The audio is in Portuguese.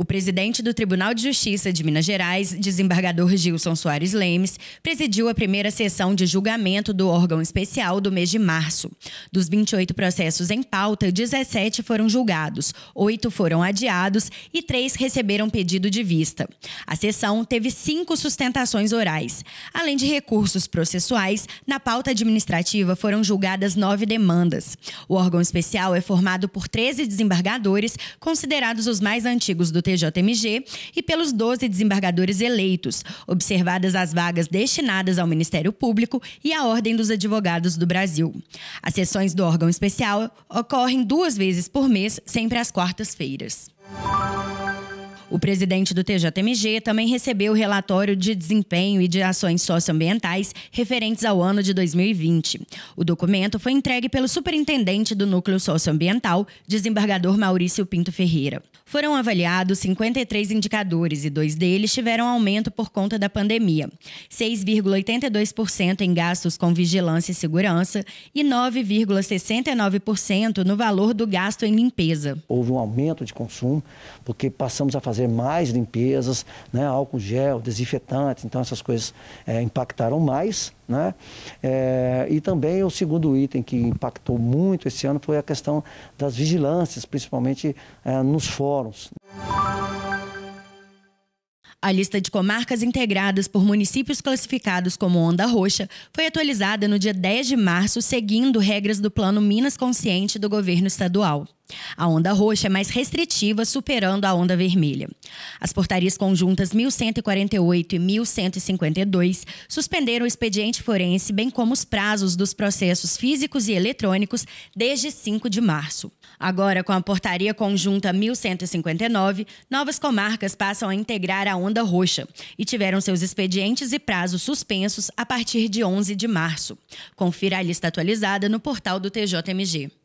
o presidente do Tribunal de Justiça de Minas Gerais, desembargador Gilson Soares Lemes, presidiu a primeira sessão de julgamento do órgão especial do mês de março. Dos 28 processos em pauta, 17 foram julgados, 8 foram adiados e 3 receberam pedido de vista. A sessão teve cinco sustentações orais. Além de recursos processuais, na pauta administrativa foram julgadas nove demandas. O órgão especial é formado por 13 desembargadores, considerados os mais antigos do TJMG e pelos 12 desembargadores eleitos, observadas as vagas destinadas ao Ministério Público e à Ordem dos Advogados do Brasil. As sessões do órgão especial ocorrem duas vezes por mês, sempre às quartas-feiras. O presidente do TJMG também recebeu o relatório de desempenho e de ações socioambientais referentes ao ano de 2020. O documento foi entregue pelo superintendente do Núcleo Socioambiental, desembargador Maurício Pinto Ferreira. Foram avaliados 53 indicadores e dois deles tiveram aumento por conta da pandemia: 6,82% em gastos com vigilância e segurança e 9,69% no valor do gasto em limpeza. Houve um aumento de consumo, porque passamos a fazer fazer mais limpezas, né? álcool gel, desinfetante, então essas coisas é, impactaram mais. Né? É, e também o segundo item que impactou muito esse ano foi a questão das vigilâncias, principalmente é, nos fóruns. A lista de comarcas integradas por municípios classificados como onda roxa foi atualizada no dia 10 de março, seguindo regras do Plano Minas Consciente do governo estadual. A onda roxa é mais restritiva, superando a onda vermelha. As portarias conjuntas 1148 e 1152 suspenderam o expediente forense, bem como os prazos dos processos físicos e eletrônicos desde 5 de março. Agora, com a portaria conjunta 1159, novas comarcas passam a integrar a onda roxa e tiveram seus expedientes e prazos suspensos a partir de 11 de março. Confira a lista atualizada no portal do TJMG.